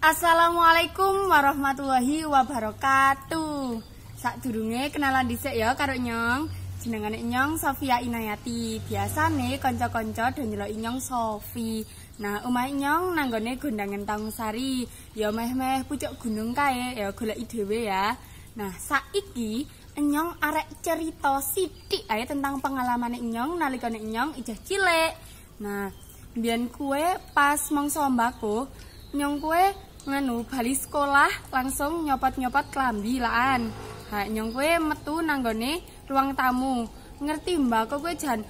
Assalamualaikum warahmatullahi wabarakatuh. Sadurunge kenalan dhisik ya karo Nyong. Jenengane Nyong Sofia Inayati. Biasane kanca-kanca do nyeloki Nyong Sofi. Nah, omahe Nyong nanggone gondangan tangsari. Ya meh-meh pucuk gunung kae ya goleki dhewe ya. Nah, saiki Nyong arek cerita sithik ae tentang pengalaman Nyong nalika Nyong ijah cilik. Nah, biyen kue pas mangsa mbako Nyong kue nganu bali sekolah langsung nyopot-nyopot kelambi laan ha nyong kue metu nanggone ruang tamu ngerti mbak kok kue jan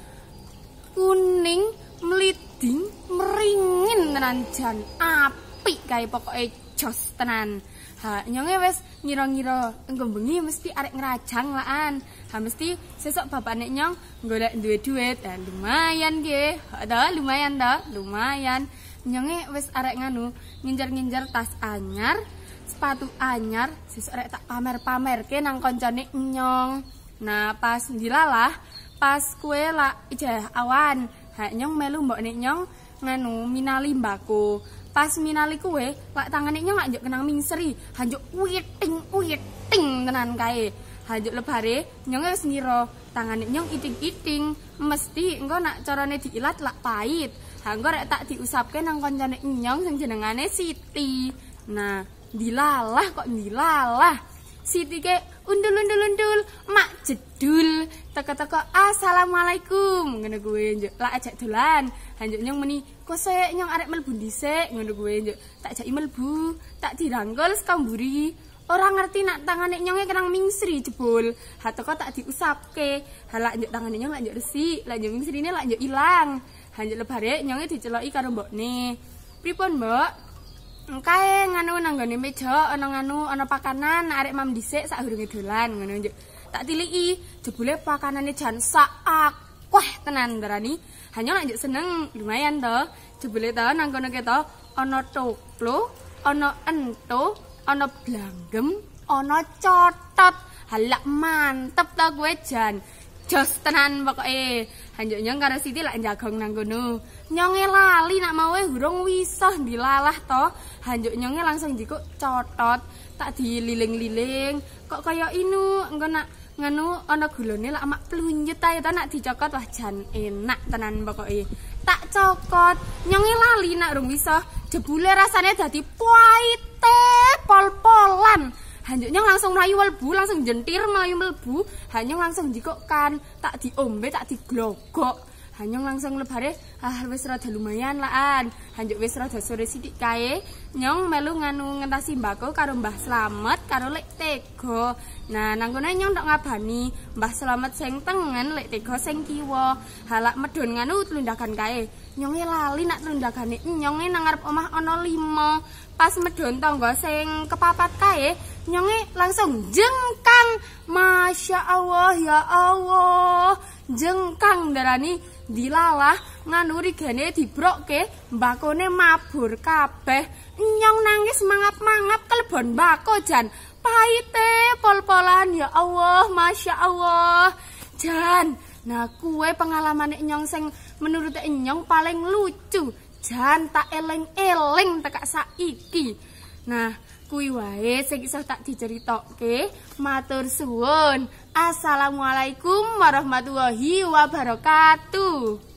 kuning meliding meringin tenan jan api kaya pokoknya jos tenan ha nyongnya wes ngiro ngira bengi mesti arek ngerajang laan ha mesti sesok bapak nek nyong golek duit-duit dan lumayan ge ada lumayan dah lumayan. nyenge wis arek nganu nginjer-nginjer tas anyar sepatu anyar sis arek tak pamer-pamer ke nang koncone nyong nah pas dilalah pas kue lak ijah awan ha nyong melu mbok nek nyong nganu minali mbaku pas minali kue lak tangan nyong lak njuk kenang mingseri hanjuk uyet ting uyet ting tenan kae hanjuk lebare nyong wis ngiro tangan nyong iting-iting mesti engko nak carane diilat lak pait. Ha tak diusapke nang kancane nyong sing jenengane Siti. Nah, dilalah kok dilalah. Siti ke undul-undul-undul, mak jedul. Teka-teka, assalamualaikum Ngene gue njuk. Lah ajak dolan. Ha Nyong meni, kok saya Nyong arek melbu dhisik ngene gue njuk. Tak jaki melbu, tak dirangkul sekamburi. Orang ngerti nak tangane nyongnya e kenang mingsri jebul. Hato kok tak diusapke. Halak njuk tangane nyong lak njuk resik, lak njuk mingsrine lak njuk ilang. hanjak lebare nyonge diceloki karo mbokne. Pripun, Mbok? Engkae nganu nang nggone meja ana nganu ana pakanan arek mam dhisik sak hurunge dolan ngono njuk. Tak tiliki jebule pakanane jan saak. Wah, tenan darani. Hanya nek seneng lumayan to. Jebule to nang kono ke to ana toklo, ana ento, ana blanggem, ana cotot. Halak mantep to kowe jan. jos tenan pokoke. Hanjuk nyong karo Siti lak jagong nang kono. Nyonge lali nak mawe hurung wisoh dilalah to. Hanjuk nyonge langsung jikuk cotot tak dililing-liling. Kok kaya inu engko nak nganu ana gulone lak mak plunjet ae to nak dicokot wah jan enak tenan pokoke. Tak cokot. Nyonge lali nak hurung wisoh jebule rasane dadi puite pol-polan. pol polan hanyutnya langsung rayu melbu langsung jentir melayu melbu hanya langsung jikokan tak diombe tak diglogok hanyong langsung lebare ah wis rada lumayan laan hanjuk wis rada sore sithik kae nyong melu nganu ngentasi mbako karo mbah selamat karo lek tego nah nang kene nyong tok ngabani mbah selamat sing tengen lek tego sing kiwa halak medun nganu tlundakan kae nyong lali nak tlundakane nyong e nang ngarep omah ana limo pas medun tonggo sing kepapat kae nyong langsung jengkang masya Allah ya Allah jengkang darani dilalah nganu rigane dibrokke mbakone mabur kabeh nyong nangis mangap-mangap kelebon bako jan paite pol-polan ya Allah masya Allah jan nah kue pengalaman nyong sing menurut nyong paling lucu jan tak eleng-eleng tekak saiki nah Kui wae sing iso tak diceritokke. Matur suwun. Assalamualaikum warahmatullahi wabarakatuh.